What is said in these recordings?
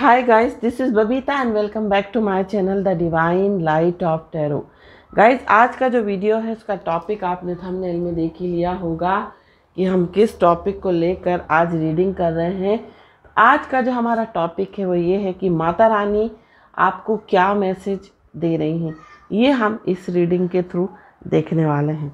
Hi guys, this is Babita and welcome back to my channel The Divine Light of Tarot. Guys, आज का जो video है उसका topic आपने thumbnail में देख ही लिया होगा कि हम किस टॉपिक को लेकर आज रीडिंग कर रहे हैं आज का जो हमारा टॉपिक है वो ये है कि माता रानी आपको क्या मैसेज दे रही हैं ये हम इस रीडिंग के थ्रू देखने वाले हैं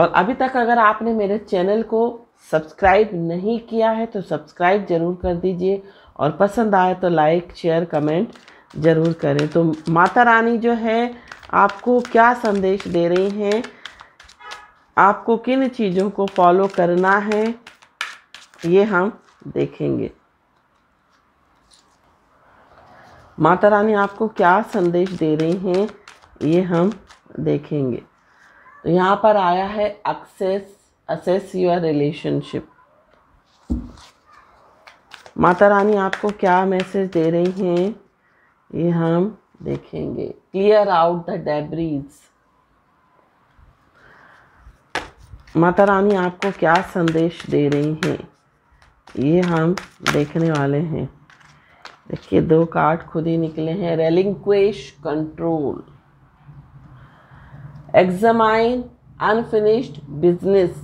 और अभी तक अगर आपने मेरे चैनल को सब्सक्राइब नहीं किया है तो सब्सक्राइब ज़रूर कर दीजिए और पसंद आए तो लाइक शेयर कमेंट ज़रूर करें तो माता रानी जो है आपको क्या संदेश दे रही हैं आपको किन चीज़ों को फॉलो करना है ये हम देखेंगे माता रानी आपको क्या संदेश दे रही हैं ये हम देखेंगे तो यहाँ पर आया है एक्सेस असेस योर रिलेशनशिप माता रानी आपको क्या मैसेज दे रही हैं ये हम देखेंगे क्लियर आउट द डेब्रीज माता रानी आपको क्या संदेश दे रही हैं ये हम देखने वाले हैं देखिए दो कार्ड खुद ही निकले हैं relinquish control examine unfinished business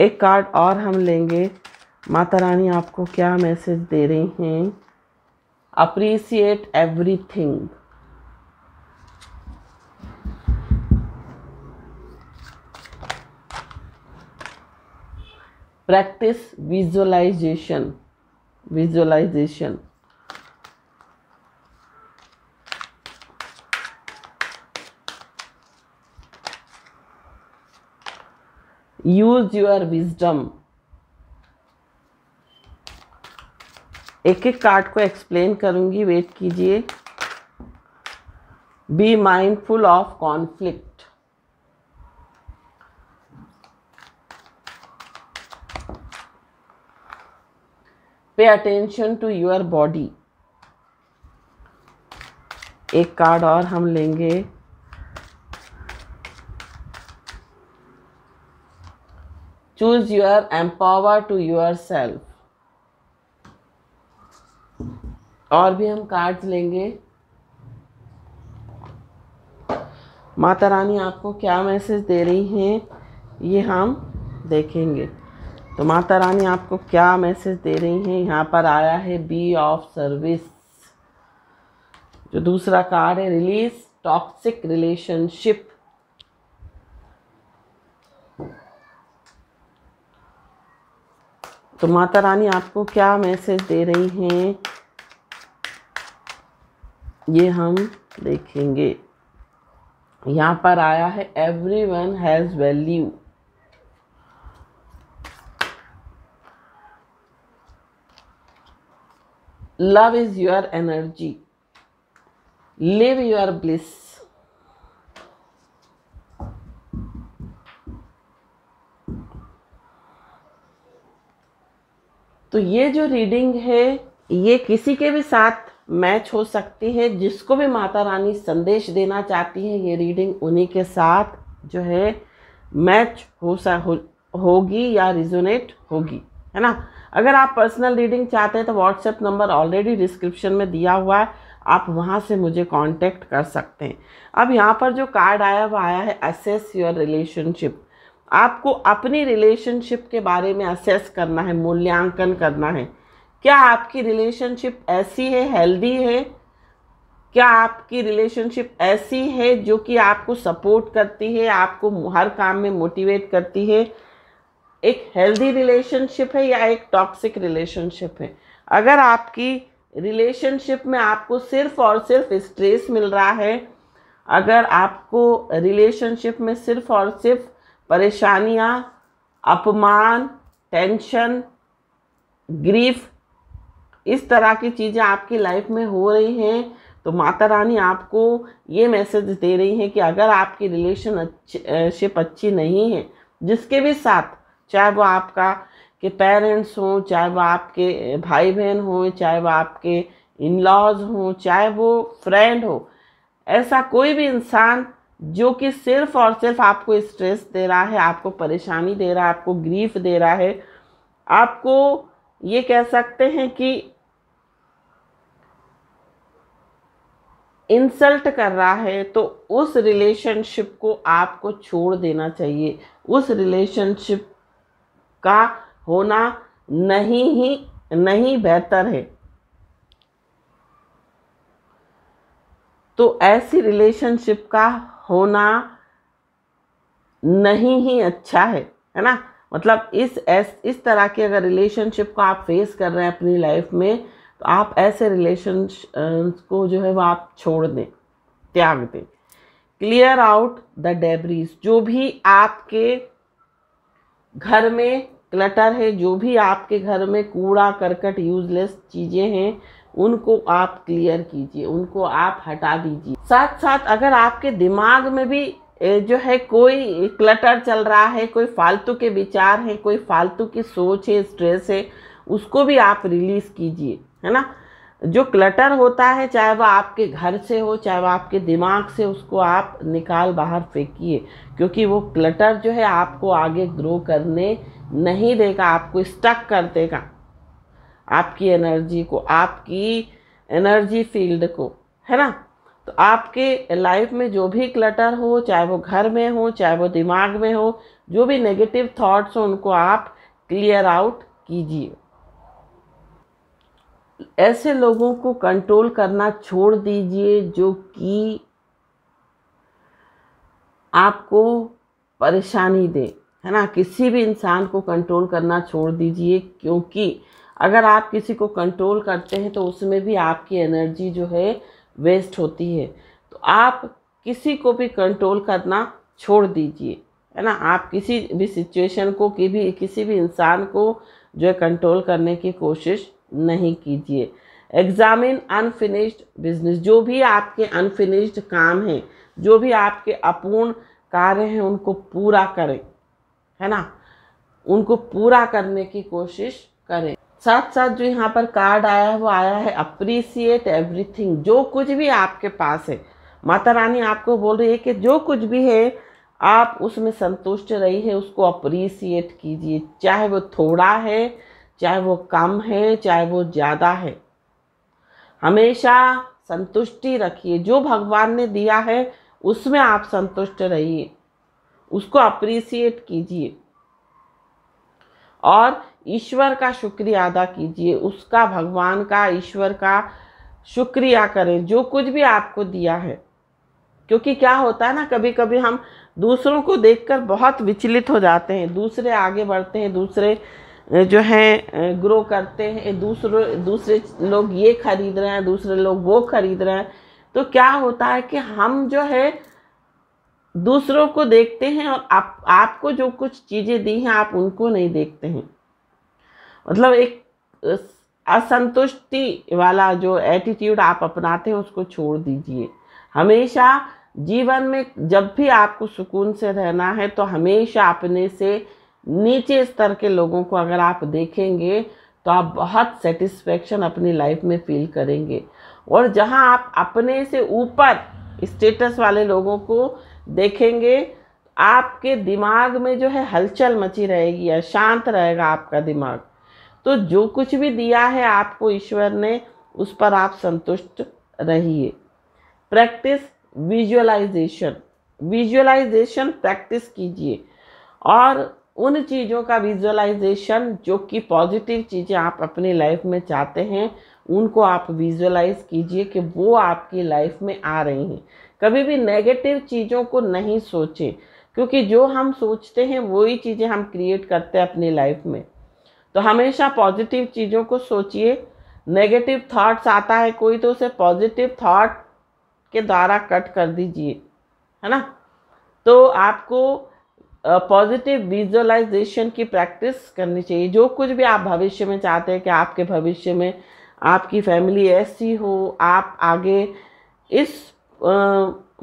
एक कार्ड और हम लेंगे माता रानी आपको क्या मैसेज दे रही हैं appreciate everything practice visualisation visualisation use your wisdom एक एक कार्ड को एक्सप्लेन करूंगी वेट कीजिए be mindful of conflict pay attention to your body एक कार्ड और हम लेंगे choose your empower to yourself और भी हम कार्ड्स लेंगे माता रानी आपको क्या मैसेज दे रही हैं ये हम देखेंगे तो माता रानी आपको क्या मैसेज दे रही हैं यहाँ पर आया है बी ऑफ सर्विस जो दूसरा कार्ड है रिलीज टॉक्सिक रिलेशनशिप तो माता रानी आपको क्या मैसेज दे रही हैं ये हम देखेंगे यहाँ पर आया है everyone has value love is your energy live your bliss तो ये जो रीडिंग है ये किसी के भी साथ मैच हो सकती है जिसको भी माता रानी संदेश देना चाहती है ये रीडिंग उन्हीं के साथ जो है मैच हो सा हो, होगी या रिजोनेट होगी है ना अगर आप पर्सनल रीडिंग चाहते हैं तो व्हाट्सएप नंबर ऑलरेडी डिस्क्रिप्शन में दिया हुआ है आप वहाँ से मुझे कांटेक्ट कर सकते हैं अब यहाँ पर जो कार्ड आया वो आया है असेस योर रिलेशनशिप आपको अपनी रिलेशनशिप के बारे में असेस करना है मूल्यांकन करना है क्या आपकी रिलेशनशिप ऐसी है हेल्दी है क्या आपकी रिलेशनशिप ऐसी है जो कि आपको सपोर्ट करती है आपको हर काम में मोटिवेट करती है एक हेल्दी रिलेशनशिप है या एक टॉक्सिक रिलेशनशिप है अगर आपकी रिलेशनशिप में आपको सिर्फ और सिर्फ स्ट्रेस मिल रहा है अगर आपको रिलेशनशिप में सिर्फ और सिर्फ परेशानियाँ अपमान टेंशन ग्रीफ इस तरह की चीज़ें आपकी लाइफ में हो रही हैं तो माता रानी आपको ये मैसेज दे रही हैं कि अगर आपकी रिलेशन शिप अच्छी नहीं है जिसके भी साथ चाहे वो आपका के पेरेंट्स हों चाहे वो आपके भाई बहन हों चाहे वो आपके इन लॉज हों चाहे वो फ्रेंड हो ऐसा कोई भी इंसान जो कि सिर्फ और सिर्फ आपको स्ट्रेस दे रहा है आपको परेशानी दे रहा है आपको ग्रीफ दे रहा है आपको ये कह सकते हैं कि इंसल्ट कर रहा है तो उस रिलेशनशिप को आपको छोड़ देना चाहिए उस रिलेशनशिप का होना नहीं ही नहीं बेहतर है तो ऐसी रिलेशनशिप का होना नहीं ही अच्छा है है ना मतलब इस एस इस तरह के अगर रिलेशनशिप को आप फेस कर रहे हैं अपनी लाइफ में तो आप ऐसे रिलेशन को जो है वो आप छोड़ दें त्याग दें क्लियर आउट द डेबरीज जो भी आपके घर में क्लटर है जो भी आपके घर में कूड़ा करकट यूजलेस चीज़ें हैं उनको आप क्लियर कीजिए उनको आप हटा दीजिए साथ साथ अगर आपके दिमाग में भी जो है कोई क्लटर चल रहा है कोई फालतू के विचार हैं कोई फालतू की सोच है स्ट्रेस है उसको भी आप रिलीज़ कीजिए है ना जो क्लटर होता है चाहे वह आपके घर से हो चाहे वह आपके दिमाग से उसको आप निकाल बाहर फेंकिए क्योंकि वो क्लटर जो है आपको आगे ग्रो करने नहीं देगा आपको स्टक कर देगा आपकी एनर्जी को आपकी एनर्जी फील्ड को है ना तो आपके लाइफ में जो भी क्लटर हो चाहे वो घर में हो चाहे वो दिमाग में हो जो भी नेगेटिव थॉट्स हो उनको आप क्लियर आउट कीजिए ऐसे लोगों को कंट्रोल करना छोड़ दीजिए जो कि आपको परेशानी दे है ना किसी भी इंसान को कंट्रोल करना छोड़ दीजिए क्योंकि अगर आप किसी को कंट्रोल करते हैं तो उसमें भी आपकी एनर्जी जो है वेस्ट होती है तो आप किसी को भी कंट्रोल करना छोड़ दीजिए है ना आप किसी भी सिचुएशन को कि भी किसी भी इंसान को जो है कंट्रोल करने की कोशिश नहीं कीजिए एग्ज़ामिन अनफिनिश्ड बिजनेस जो भी आपके अनफिनिश्ड काम हैं जो भी आपके अपूर्ण कार्य हैं उनको पूरा करें है ना उनको पूरा करने की कोशिश करें साथ साथ जो यहाँ पर कार्ड आया है वो आया है अप्रिसिएट एवरीथिंग जो कुछ भी आपके पास है माता रानी आपको बोल रही है कि जो कुछ भी है आप उसमें संतुष्ट रही है उसको अप्रिसिएट कीजिए चाहे वो थोड़ा है चाहे वो कम है चाहे वो ज़्यादा है हमेशा संतुष्टि रखिए जो भगवान ने दिया है उसमें आप संतुष्ट रहिए उसको अप्रिसिएट कीजिए और ईश्वर का शुक्रिया अदा कीजिए उसका भगवान का ईश्वर का शुक्रिया करें जो कुछ भी आपको दिया है क्योंकि क्या होता है ना कभी कभी हम दूसरों को देखकर बहुत विचलित हो जाते हैं दूसरे आगे बढ़ते हैं दूसरे जो हैं ग्रो करते हैं दूसरे दूसरे लोग ये खरीद रहे हैं दूसरे लोग वो खरीद रहे हैं तो क्या होता है कि हम जो है दूसरों को देखते हैं और आप आपको जो कुछ चीज़ें दी हैं आप उनको नहीं देखते हैं मतलब एक असंतुष्टि वाला जो एटीट्यूड आप अपनाते हैं उसको छोड़ दीजिए हमेशा जीवन में जब भी आपको सुकून से रहना है तो हमेशा अपने से नीचे स्तर के लोगों को अगर आप देखेंगे तो आप बहुत सेटिस्फेक्शन अपनी लाइफ में फील करेंगे और जहां आप अपने से ऊपर स्टेटस वाले लोगों को देखेंगे आपके दिमाग में जो है हलचल मची रहेगी या शांत रहेगा आपका दिमाग तो जो कुछ भी दिया है आपको ईश्वर ने उस पर आप संतुष्ट रहिए प्रैक्टिस विजुअलाइजेशन विजुअलाइजेशन प्रैक्टिस कीजिए और उन चीज़ों का विजुअलाइजेशन जो कि पॉजिटिव चीज़ें आप अपनी लाइफ में चाहते हैं उनको आप विजुअलाइज कीजिए कि वो आपकी लाइफ में आ रही हैं कभी भी नेगेटिव चीज़ों को नहीं सोचें क्योंकि जो हम सोचते हैं वही चीज़ें हम क्रिएट करते हैं अपनी लाइफ में तो हमेशा पॉजिटिव चीज़ों को सोचिए नेगेटिव थाट्स आता है कोई तो उसे पॉजिटिव थाट के द्वारा कट कर दीजिए है ना तो आपको पॉजिटिव विजुअलाइजेशन की प्रैक्टिस करनी चाहिए जो कुछ भी आप भविष्य में चाहते हैं कि आपके भविष्य में आपकी फैमिली ऐसी हो आप आगे इस आ,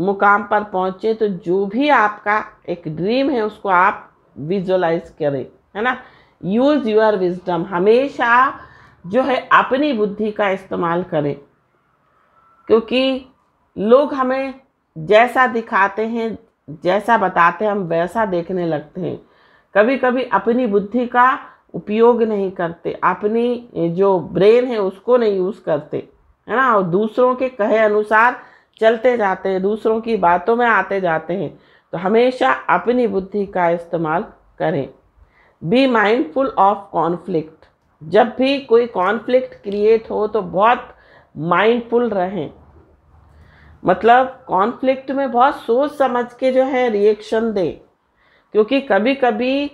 मुकाम पर पहुँचे तो जो भी आपका एक ड्रीम है उसको आप विजुअलाइज करें है ना यूज़ योर विजडम हमेशा जो है अपनी बुद्धि का इस्तेमाल करें क्योंकि लोग हमें जैसा दिखाते हैं जैसा बताते हैं हम वैसा देखने लगते हैं कभी कभी अपनी बुद्धि का उपयोग नहीं करते अपनी जो ब्रेन है उसको नहीं यूज़ करते है ना और दूसरों के कहे अनुसार चलते जाते हैं दूसरों की बातों में आते जाते हैं तो हमेशा अपनी बुद्धि का इस्तेमाल करें बी माइंडफुल ऑफ कॉन्फ्लिक्ट जब भी कोई कॉन्फ्लिक्ट क्रिएट हो तो बहुत माइंडफुल रहें मतलब कॉन्फ्लिक्ट में बहुत सोच समझ के जो है रिएक्शन दें क्योंकि कभी कभी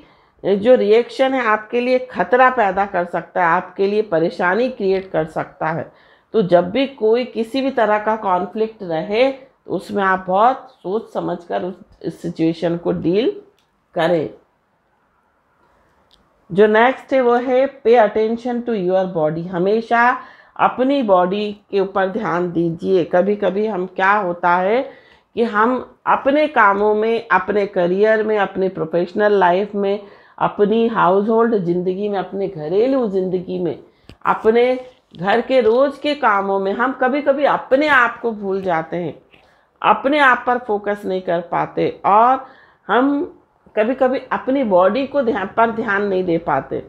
जो रिएक्शन है आपके लिए खतरा पैदा कर सकता है आपके लिए परेशानी क्रिएट कर सकता है तो जब भी कोई किसी भी तरह का कॉन्फ्लिक्ट रहे तो उसमें आप बहुत सोच समझ कर उस सिचुएशन को डील करें जो नेक्स्ट है वो है पे अटेंशन टू योर बॉडी हमेशा अपनी बॉडी के ऊपर ध्यान दीजिए कभी कभी हम क्या होता है कि हम अपने कामों में अपने करियर में अपने प्रोफेशनल लाइफ में अपनी हाउस होल्ड ज़िंदगी में अपने घरेलू ज़िंदगी में अपने घर के रोज़ के कामों में हम कभी कभी अपने आप को भूल जाते हैं अपने आप पर फोकस नहीं कर पाते और हम कभी कभी अपनी बॉडी को ध्यान पर ध्यान नहीं दे पाते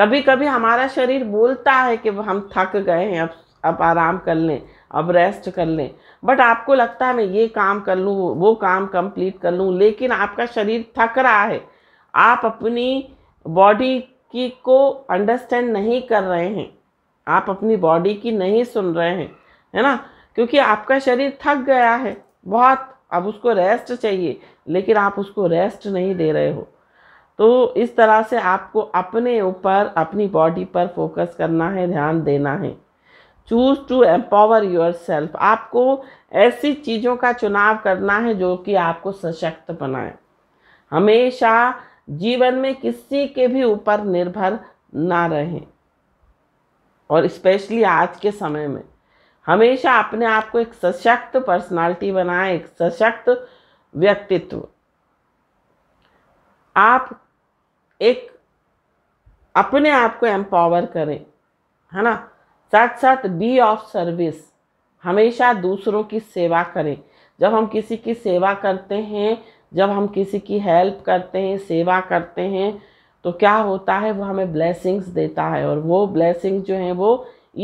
कभी कभी हमारा शरीर बोलता है कि हम थक गए हैं अब अब आराम कर लें अब रेस्ट कर लें बट आपको लगता है मैं ये काम कर लूँ वो काम कंप्लीट कर लूँ लेकिन आपका शरीर थक रहा है आप अपनी बॉडी की को अंडरस्टैंड नहीं कर रहे हैं आप अपनी बॉडी की नहीं सुन रहे हैं है ना क्योंकि आपका शरीर थक गया है बहुत अब उसको रेस्ट चाहिए लेकिन आप उसको रेस्ट नहीं दे रहे हो तो इस तरह से आपको अपने ऊपर अपनी बॉडी पर फोकस करना है ध्यान देना है choose to empower yourself आपको ऐसी चीज़ों का चुनाव करना है जो कि आपको सशक्त बनाए हमेशा जीवन में किसी के भी ऊपर निर्भर ना रहें और स्पेशली आज के समय में हमेशा अपने आप को एक सशक्त पर्सनालिटी बनाएं एक सशक्त व्यक्तित्व आप एक अपने आप को एम्पावर करें है ना साथ साथ बी ऑफ सर्विस हमेशा दूसरों की सेवा करें जब हम किसी की सेवा करते हैं जब हम किसी की हेल्प करते हैं सेवा करते हैं तो क्या होता है वो हमें ब्लेसिंग्स देता है और वो ब्लेसिंग जो हैं वो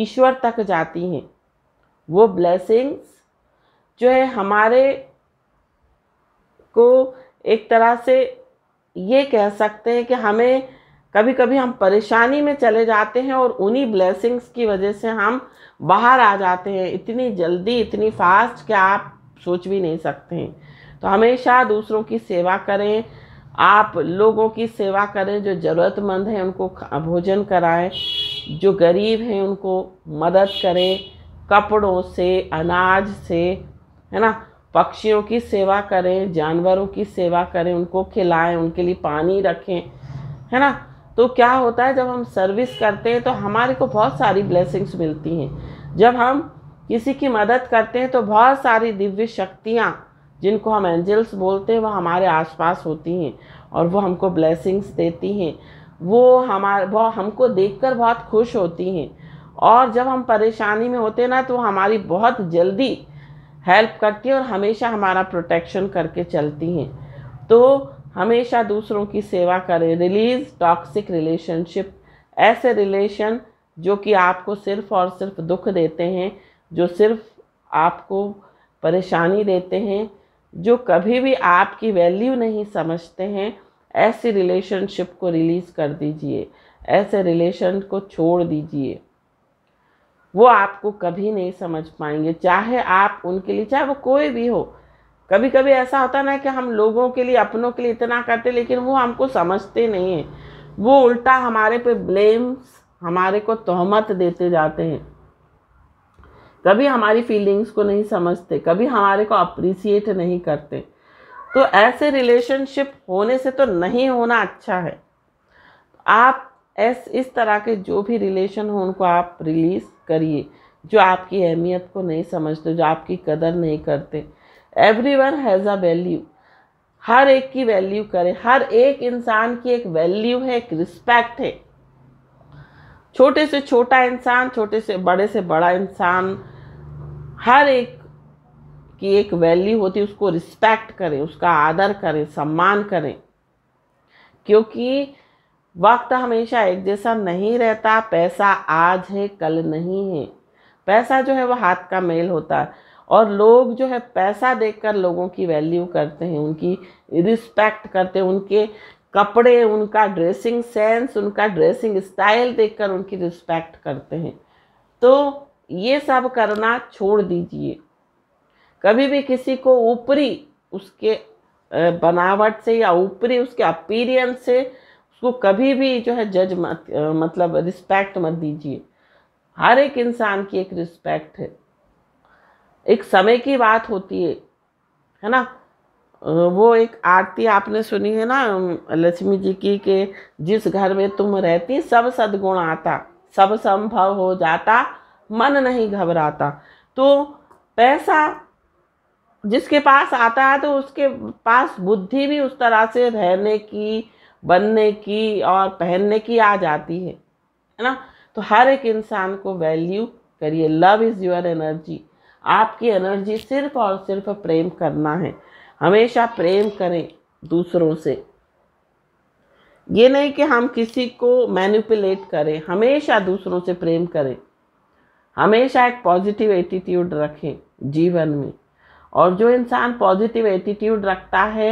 ईश्वर तक जाती हैं वो ब्लेसिंग्स जो है हमारे को एक तरह से ये कह सकते हैं कि हमें कभी कभी हम परेशानी में चले जाते हैं और उन्हीं ब्लेसिंग्स की वजह से हम बाहर आ जाते हैं इतनी जल्दी इतनी फास्ट कि आप सोच भी नहीं सकते हैं तो हमेशा दूसरों की सेवा करें आप लोगों की सेवा करें जो ज़रूरतमंद हैं उनको भोजन कराएं जो गरीब हैं उनको मदद करें कपड़ों से अनाज से है ना पक्षियों की सेवा करें जानवरों की सेवा करें उनको खिलाएं उनके लिए पानी रखें है ना तो क्या होता है जब हम सर्विस करते हैं तो हमारे को बहुत सारी ब्लेसिंग्स मिलती हैं जब हम किसी की मदद करते हैं तो बहुत सारी दिव्य शक्तियाँ जिनको हम एंजल्स बोलते हैं वो हमारे आसपास होती हैं और वो हमको ब्लेसिंग्स देती हैं वो हमारे वो हमको देखकर बहुत खुश होती हैं और जब हम परेशानी में होते ना तो हमारी बहुत जल्दी हेल्प करती है और हमेशा हमारा प्रोटेक्शन करके चलती हैं तो हमेशा दूसरों की सेवा करें रिलीज़ टॉक्सिक रिलेशनशिप ऐसे रिलेशन जो कि आपको सिर्फ़ और सिर्फ दुख देते हैं जो सिर्फ आपको परेशानी देते हैं जो कभी भी आपकी वैल्यू नहीं समझते हैं ऐसी रिलेशनशिप को रिलीज़ कर दीजिए ऐसे रिलेशन को छोड़ दीजिए वो आपको कभी नहीं समझ पाएंगे चाहे आप उनके लिए चाहे वो कोई भी हो कभी कभी ऐसा होता ना कि हम लोगों के लिए अपनों के लिए इतना करते लेकिन वो हमको समझते नहीं है वो उल्टा हमारे पे ब्लेम्स हमारे को तोहमत देते जाते हैं कभी हमारी फीलिंग्स को नहीं समझते कभी हमारे को अप्रिसिएट नहीं करते तो ऐसे रिलेशनशिप होने से तो नहीं होना अच्छा है आप ऐस इस तरह के जो भी रिलेशन हो उनको आप रिलीज़ करिए जो आपकी अहमियत को नहीं समझते जो आपकी कदर नहीं करते everyone has a value हर एक की वैल्यू करें हर एक इंसान की एक वैल्यू है एक रिस्पेक्ट है छोटे से छोटा इंसान छोटे से बड़े से बड़ा इंसान हर एक की एक वैल्यू होती है उसको रिस्पेक्ट करें उसका आदर करें सम्मान करें क्योंकि वक्त हमेशा एक जैसा नहीं रहता पैसा आज है कल नहीं है पैसा जो है वह हाथ का मेल होता है और लोग जो है पैसा देखकर लोगों की वैल्यू करते हैं उनकी रिस्पेक्ट करते हैं उनके कपड़े उनका ड्रेसिंग सेंस उनका ड्रेसिंग स्टाइल देखकर उनकी रिस्पेक्ट करते हैं तो ये सब करना छोड़ दीजिए कभी भी किसी को ऊपरी उसके बनावट से या ऊपरी उसके अपीरियंस से उसको कभी भी जो है जज मत मतलब रिस्पेक्ट मत दीजिए हर एक इंसान की एक रिस्पेक्ट है एक समय की बात होती है है ना वो एक आरती आपने सुनी है ना लक्ष्मी जी की के जिस घर में तुम रहती सब सदगुण आता सब संभव हो जाता मन नहीं घबराता तो पैसा जिसके पास आता है तो उसके पास बुद्धि भी उस तरह से रहने की बनने की और पहनने की आ जाती है है ना तो हर एक इंसान को वैल्यू करिए लव इज़ योर एनर्जी आपकी एनर्जी सिर्फ और सिर्फ प्रेम करना है हमेशा प्रेम करें दूसरों से ये नहीं कि हम किसी को मैनिपुलेट करें हमेशा दूसरों से प्रेम करें हमेशा एक पॉजिटिव एटीट्यूड रखें जीवन में और जो इंसान पॉजिटिव एटीट्यूड रखता है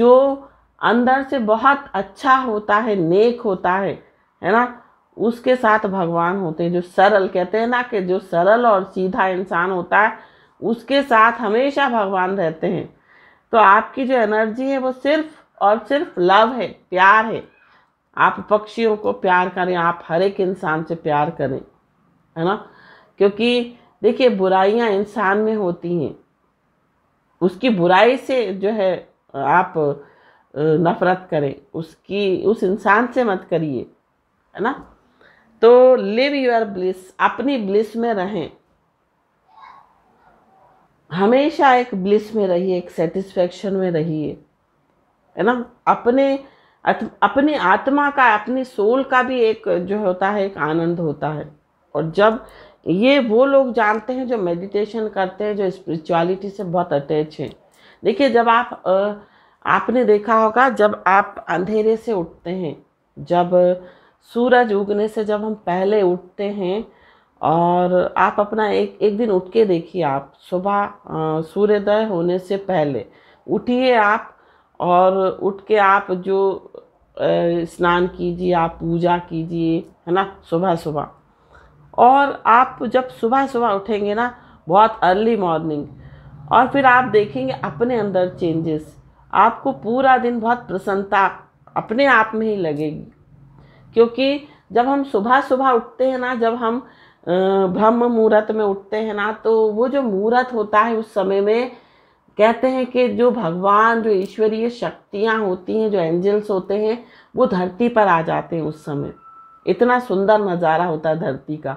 जो अंदर से बहुत अच्छा होता है नेक होता है है ना उसके साथ भगवान होते हैं जो सरल कहते हैं ना कि जो सरल और सीधा इंसान होता है उसके साथ हमेशा भगवान रहते हैं तो आपकी जो एनर्जी है वो सिर्फ और सिर्फ लव है प्यार है आप पक्षियों को प्यार करें आप हर एक इंसान से प्यार करें है ना क्योंकि देखिए बुराइयाँ इंसान में होती हैं उसकी बुराई से जो है आप नफ़रत करें उसकी उस इंसान से मत करिए है ना तो लिव योर ब्लिस अपनी ब्लिस में रहें हमेशा एक ब्लिस में रहिए एक सेटिस्फेक्शन में रहिए है ना अपने अपनी आत्मा का अपनी सोल का भी एक जो होता है एक आनंद होता है और जब ये वो लोग जानते हैं जो मेडिटेशन करते हैं जो स्पिरिचुअलिटी से बहुत अटैच हैं देखिए जब आप आ, आपने देखा होगा जब आप अंधेरे से उठते हैं जब सूरज उगने से जब हम पहले उठते हैं और आप अपना एक एक दिन उठ के देखिए आप सुबह सूर्योदय होने से पहले उठिए आप और उठ के आप जो स्नान कीजिए आप पूजा कीजिए है ना सुबह सुबह और आप जब सुबह सुबह उठेंगे ना बहुत अर्ली मॉर्निंग और फिर आप देखेंगे अपने अंदर चेंजेस आपको पूरा दिन बहुत प्रसन्नता अपने आप में ही लगेगी क्योंकि जब हम सुबह सुबह उठते हैं ना जब हम ब्रह्म मुहूर्त में उठते हैं ना तो वो जो मुहूर्त होता है उस समय में कहते हैं कि जो भगवान जो ईश्वरीय शक्तियाँ होती हैं जो एंजल्स होते हैं वो धरती पर आ जाते हैं उस समय इतना सुंदर नज़ारा होता है धरती का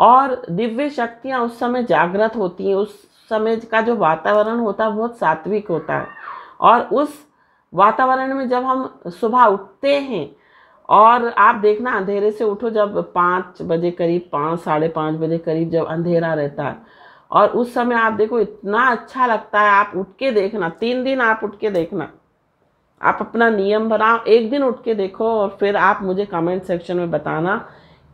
और दिव्य शक्तियाँ उस समय जागृत होती हैं उस समय का जो वातावरण होता है बहुत सात्विक होता है और उस वातावरण में जब हम सुबह उठते हैं और आप देखना अंधेरे से उठो जब पाँच बजे करीब पाँच साढ़े पाँच बजे करीब जब अंधेरा रहता है और उस समय आप देखो इतना अच्छा लगता है आप उठ के देखना तीन दिन आप उठ के देखना आप अपना नियम बनाओ एक दिन उठ के देखो और फिर आप मुझे कमेंट सेक्शन में बताना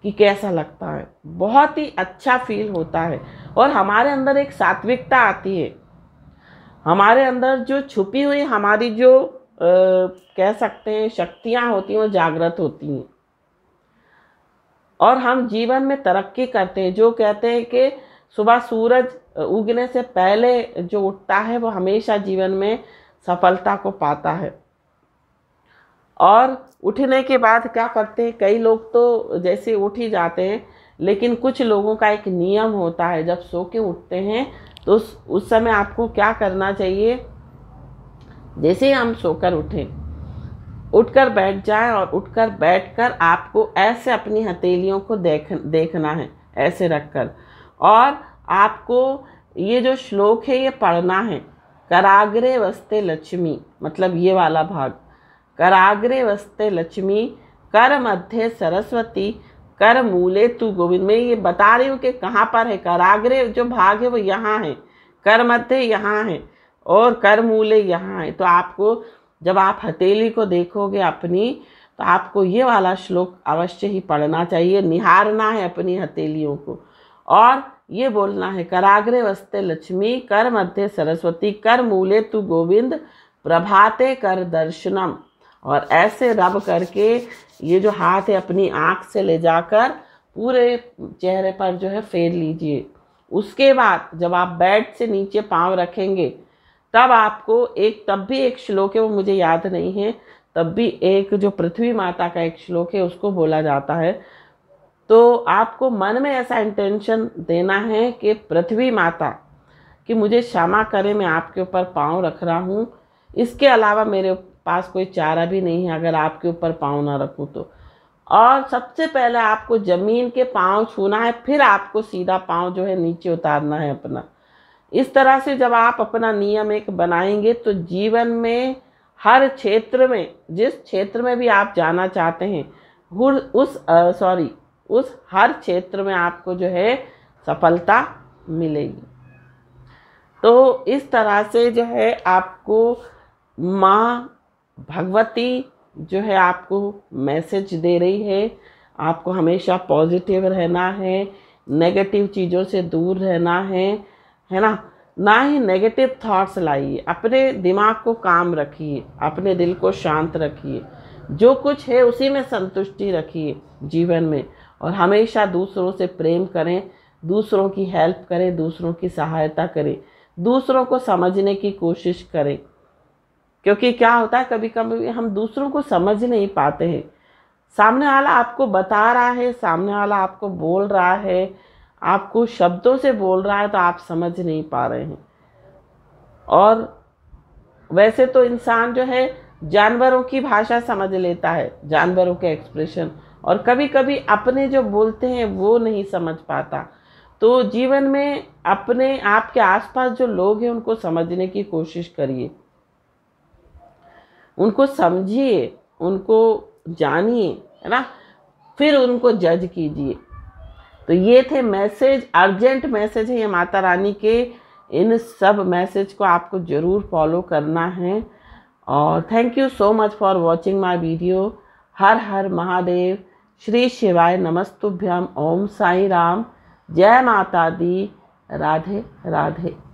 कि कैसा लगता है बहुत ही अच्छा फील होता है और हमारे अंदर एक सात्विकता आती है हमारे अंदर जो छुपी हुई हमारी जो आ, कह सकते हैं शक्तियाँ होती हैं वो जागृत होती हैं और हम जीवन में तरक्की करते हैं जो कहते हैं कि सुबह सूरज उगने से पहले जो उठता है वो हमेशा जीवन में सफलता को पाता है और उठने के बाद क्या करते हैं कई लोग तो जैसे उठ ही जाते हैं लेकिन कुछ लोगों का एक नियम होता है जब सो के उठते हैं तो उस उस समय आपको क्या करना चाहिए जैसे हम सोकर उठें उठकर बैठ जाएं और उठकर बैठकर आपको ऐसे अपनी हथेलियों को देख देखना है ऐसे रखकर और आपको ये जो श्लोक है ये पढ़ना है कराग्रे वस्ते लक्ष्मी मतलब ये वाला भाग कराग्रे वस्ते लक्ष्मी कर मध्य सरस्वती कर मूले तू गोविंद मैं ये बता रही हूँ कि कहाँ पर है कराग्रे जो भाग है वो यहाँ है कर मध्य यहाँ है और कर मूले यहाँ है तो आपको जब आप हथेली को देखोगे अपनी तो आपको ये वाला श्लोक अवश्य ही पढ़ना चाहिए निहारना है अपनी हथेलियों को और ये बोलना है कराग्रे वस्ते लक्ष्मी कर मध्य सरस्वती कर मूले तू गोविंद प्रभाते कर दर्शनम और ऐसे रब करके ये जो हाथ है अपनी आँख से ले जाकर पूरे चेहरे पर जो है फेर लीजिए उसके बाद जब आप बेड से नीचे पाँव रखेंगे तब आपको एक तब भी एक श्लोक है वो मुझे याद नहीं है तब भी एक जो पृथ्वी माता का एक श्लोक है उसको बोला जाता है तो आपको मन में ऐसा इंटेंशन देना है कि पृथ्वी माता कि मुझे क्षमा करें मैं आपके ऊपर पाँव रख रहा हूँ इसके अलावा मेरे पास कोई चारा भी नहीं है अगर आपके ऊपर पाँव ना रखूँ तो और सबसे पहले आपको ज़मीन के पाँव छूना है फिर आपको सीधा पाँव जो है नीचे उतारना है अपना इस तरह से जब आप अपना नियम एक बनाएंगे तो जीवन में हर क्षेत्र में जिस क्षेत्र में भी आप जाना चाहते हैं उस सॉरी उस हर क्षेत्र में आपको जो है सफलता मिलेगी तो इस तरह से जो है आपको माँ भगवती जो है आपको मैसेज दे रही है आपको हमेशा पॉजिटिव रहना है नेगेटिव चीज़ों से दूर रहना है है ना ना ही नेगेटिव थॉट्स लाइए अपने दिमाग को काम रखिए अपने दिल को शांत रखिए जो कुछ है उसी में संतुष्टि रखिए जीवन में और हमेशा दूसरों से प्रेम करें दूसरों की हेल्प करें दूसरों की सहायता करें दूसरों को समझने की कोशिश करें क्योंकि क्या होता है कभी कभी हम दूसरों को समझ नहीं पाते हैं सामने वाला आपको बता रहा है सामने वाला आपको बोल रहा है आपको शब्दों से बोल रहा है तो आप समझ नहीं पा रहे हैं और वैसे तो इंसान जो है जानवरों की भाषा समझ लेता है जानवरों के एक्सप्रेशन और कभी कभी अपने जो बोलते हैं वो नहीं समझ पाता तो जीवन में अपने आपके आसपास जो लोग हैं उनको समझने की कोशिश करिए उनको समझिए उनको जानिए है ना फिर उनको जज कीजिए तो ये थे मैसेज अर्जेंट मैसेज है ये माता रानी के इन सब मैसेज को आपको ज़रूर फॉलो करना है और thank you so much for watching my video हर हर महादेव श्री शिवाय नमस्तुभ्याम ओम साई राम जय माता दी राधे राधे